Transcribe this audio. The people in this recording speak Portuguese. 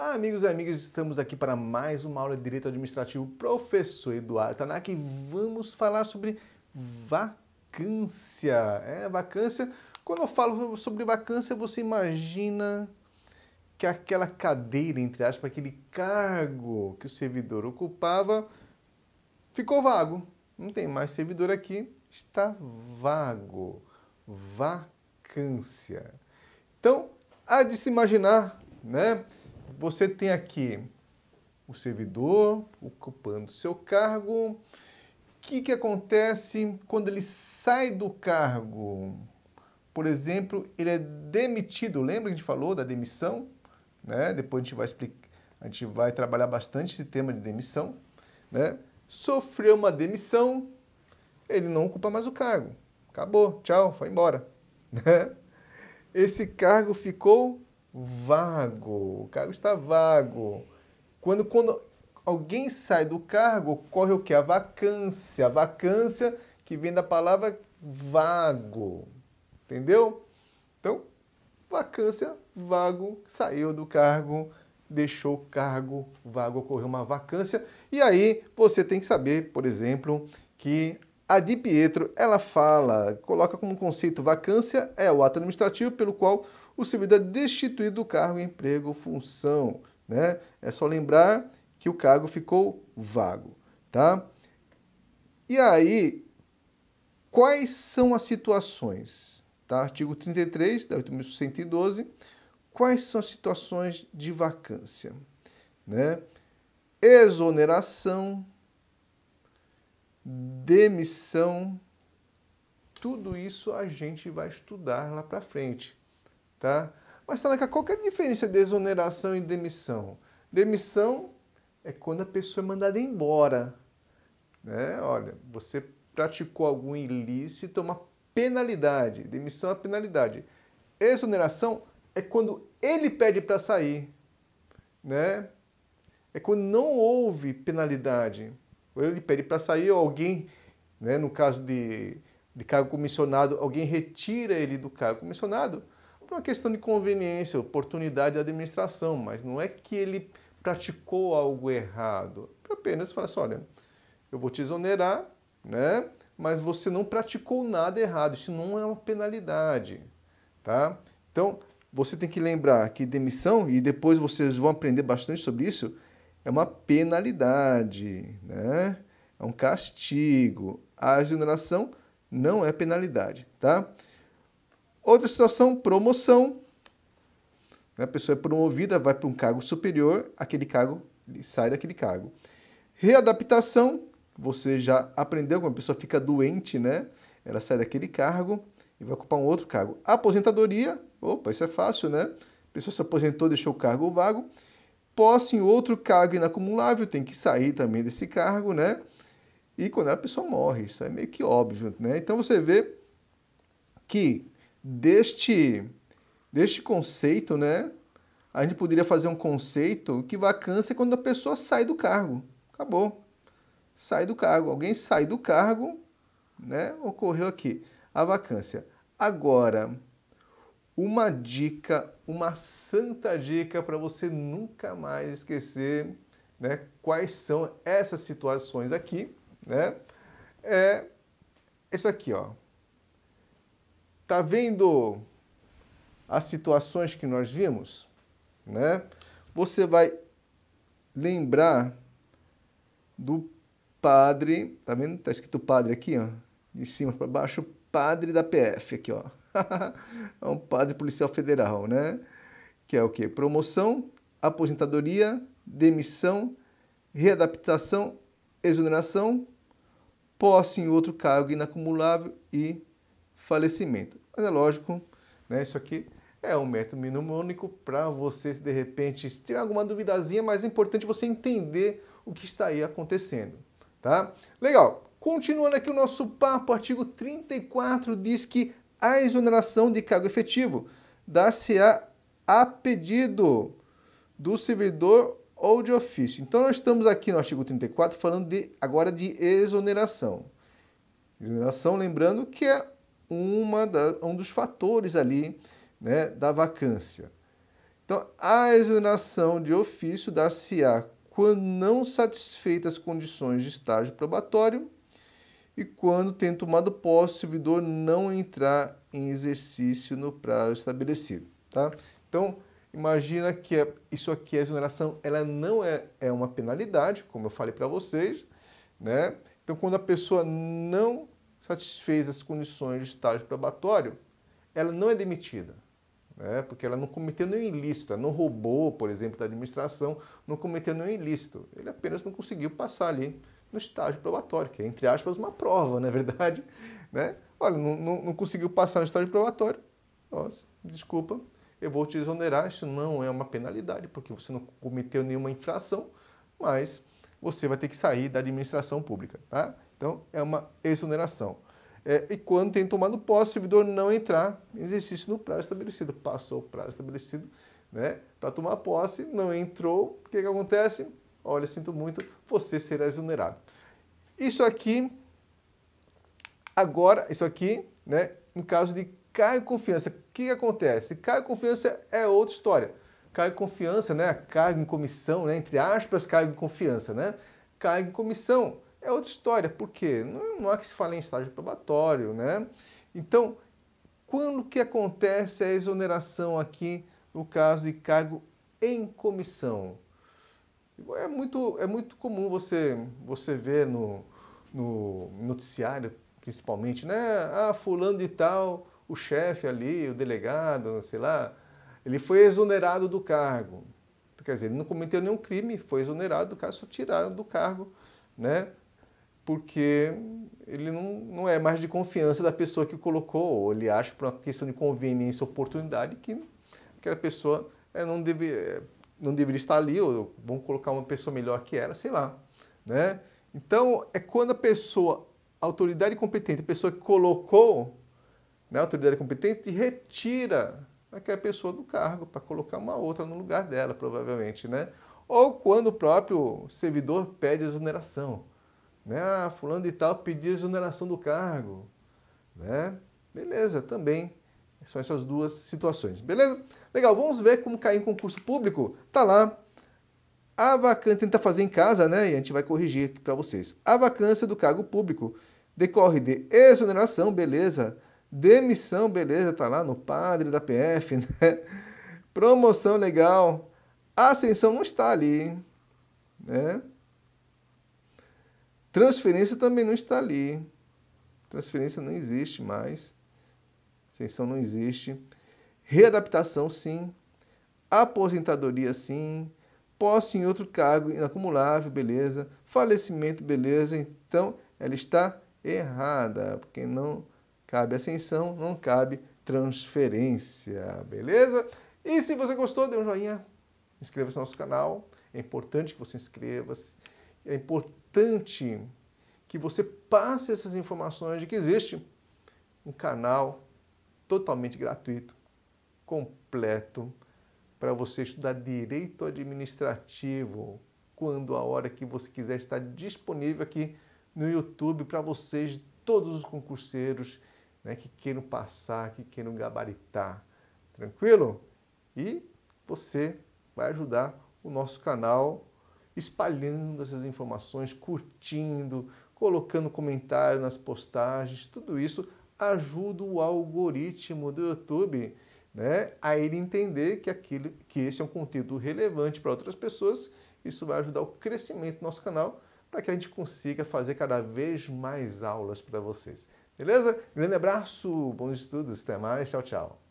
Olá, amigos e amigas, estamos aqui para mais uma aula de Direito Administrativo. Professor Eduardo e vamos falar sobre vacância. É, vacância. Quando eu falo sobre vacância, você imagina que aquela cadeira, entre aspas, aquele cargo que o servidor ocupava ficou vago. Não tem mais servidor aqui, está vago. Vacância. Então, há de se imaginar, né? você tem aqui o servidor ocupando seu cargo. O que, que acontece quando ele sai do cargo? Por exemplo, ele é demitido. Lembra que a gente falou da demissão? Né? Depois a gente vai explicar, a gente vai trabalhar bastante esse tema de demissão. Né? Sofreu uma demissão, ele não ocupa mais o cargo. Acabou, tchau, foi embora. Né? Esse cargo ficou vago, o cargo está vago. Quando, quando alguém sai do cargo, ocorre o que? A vacância. A vacância que vem da palavra vago. Entendeu? Então, vacância, vago, saiu do cargo, deixou o cargo vago, ocorreu uma vacância. E aí você tem que saber, por exemplo, que a Di Pietro, ela fala, coloca como conceito vacância é o ato administrativo pelo qual o servidor é destituído do cargo, emprego ou função. Né? É só lembrar que o cargo ficou vago, tá? E aí, quais são as situações? Tá? Artigo 33 da 8.112, quais são as situações de vacância? Né? Exoneração, demissão, tudo isso a gente vai estudar lá para frente, tá? Mas, Tanaka, qual é a diferença de exoneração e demissão? Demissão é quando a pessoa é mandada embora, né? Olha, você praticou algum ilícito, uma penalidade. Demissão é penalidade. Exoneração é quando ele pede para sair, né? É quando não houve penalidade. Eu lhe pedi para sair, ou alguém, né, no caso de, de cargo comissionado, alguém retira ele do cargo comissionado por uma questão de conveniência, oportunidade da administração, mas não é que ele praticou algo errado. É apenas fala assim, olha, eu vou te exonerar, né? mas você não praticou nada errado, isso não é uma penalidade. Tá? Então, você tem que lembrar que demissão, e depois vocês vão aprender bastante sobre isso, é uma penalidade, né? é um castigo. A exoneração não é penalidade, tá? Outra situação, promoção. A pessoa é promovida, vai para um cargo superior, aquele cargo, sai daquele cargo. Readaptação, você já aprendeu quando a pessoa fica doente, né? Ela sai daquele cargo e vai ocupar um outro cargo. Aposentadoria, opa, isso é fácil, né? A pessoa se aposentou, deixou o cargo vago posse em outro cargo inacumulável, tem que sair também desse cargo, né? E quando a pessoa morre, isso é meio que óbvio, né? Então você vê que deste, deste conceito, né? A gente poderia fazer um conceito que vacância é quando a pessoa sai do cargo. Acabou. Sai do cargo. Alguém sai do cargo, né? Ocorreu aqui a vacância. Agora, uma dica, uma santa dica para você nunca mais esquecer né, quais são essas situações aqui, né? É isso aqui, ó. Tá vendo as situações que nós vimos, né? Você vai lembrar do padre, tá vendo? Tá escrito padre aqui, ó, de cima para baixo, padre da PF, aqui, ó. é um padre policial federal, né? Que é o quê? Promoção, aposentadoria, demissão, readaptação, exoneração, posse em outro cargo inacumulável e falecimento. Mas é lógico, né? Isso aqui é um método mnemônico para você, de repente, se tiver alguma duvidazinha, mas é importante você entender o que está aí acontecendo, tá? Legal. Continuando aqui o nosso papo, artigo 34 diz que a exoneração de cargo efetivo dar-se-á a pedido do servidor ou de ofício. Então nós estamos aqui no artigo 34 falando de, agora de exoneração. Exoneração, lembrando que é uma da, um dos fatores ali né, da vacância. Então, a exoneração de ofício dar-se-á quando não satisfeitas as condições de estágio probatório e quando tem tomado posse, o servidor não entrar em exercício no prazo estabelecido. Tá? Então, imagina que é, isso aqui, a é exoneração, ela não é, é uma penalidade, como eu falei para vocês. Né? Então, quando a pessoa não satisfez as condições do estágio probatório, ela não é demitida. Né? Porque ela não cometeu nenhum ilícito, ela não roubou, por exemplo, da administração, não cometeu nenhum ilícito. Ele apenas não conseguiu passar ali no estágio probatório, que é, entre aspas, uma prova, na é verdade. Né? Olha, não, não, não conseguiu passar no estágio probatório, nossa, desculpa, eu vou te exonerar. Isso não é uma penalidade, porque você não cometeu nenhuma infração, mas você vai ter que sair da administração pública. Tá? Então, é uma exoneração. É, e quando tem tomado posse, o servidor não entrar em exercício no prazo estabelecido. Passou o prazo estabelecido né, para tomar posse, não entrou, o que, que acontece? olha, sinto muito, você será exonerado. Isso aqui, agora, isso aqui, né, em caso de cai confiança, o que, que acontece? Cai confiança é outra história. Cai confiança, né, cargo em comissão, né, entre aspas, cargo em confiança, né, cargo em comissão é outra história, porque não, não há que se fale em estágio probatório, né, então, quando que acontece a exoneração aqui no caso de cargo em comissão? É muito, é muito comum você, você ver no, no noticiário, principalmente, né? Ah, fulano de tal, o chefe ali, o delegado, sei lá, ele foi exonerado do cargo. Quer dizer, ele não cometeu nenhum crime, foi exonerado do cargo, só tiraram do cargo, né? Porque ele não, não é mais de confiança da pessoa que o colocou, ou ele acha por uma questão de conveniência, oportunidade, que aquela pessoa é, não deve, é, não deveria estar ali, ou vamos colocar uma pessoa melhor que ela, sei lá. Né? Então, é quando a pessoa, a autoridade competente, a pessoa que colocou né, a autoridade competente, retira aquela pessoa do cargo para colocar uma outra no lugar dela, provavelmente. Né? Ou quando o próprio servidor pede exoneração. Né? Ah, fulano de tal pediu exoneração do cargo. Né? Beleza, também. São essas duas situações, beleza? Legal, vamos ver como cair em concurso público. Tá lá. A vacância, tenta fazer em casa, né? E a gente vai corrigir aqui para vocês. A vacância do cargo público decorre de exoneração, beleza. Demissão, beleza, tá lá no padre da PF, né? Promoção, legal. ascensão não está ali, né? Transferência também não está ali. Transferência não existe mais. Ascensão não existe readaptação sim, aposentadoria sim, posse em outro cargo inacumulável, beleza, falecimento, beleza. Então, ela está errada, porque não cabe ascensão, não cabe transferência, beleza? E se você gostou, dê um joinha, inscreva-se no nosso canal. É importante que você inscreva-se. É importante que você passe essas informações de que existe um canal totalmente gratuito completo para você estudar direito administrativo quando a hora que você quiser está disponível aqui no YouTube para vocês, todos os concurseiros né, que queiram passar, que queiram gabaritar. Tranquilo? E você vai ajudar o nosso canal espalhando essas informações, curtindo, colocando comentário nas postagens, tudo isso ajuda o algoritmo do YouTube né, a ele entender que, aquilo, que esse é um conteúdo relevante para outras pessoas. Isso vai ajudar o crescimento do nosso canal para que a gente consiga fazer cada vez mais aulas para vocês. Beleza? Grande abraço, bons estudos, até mais, tchau, tchau.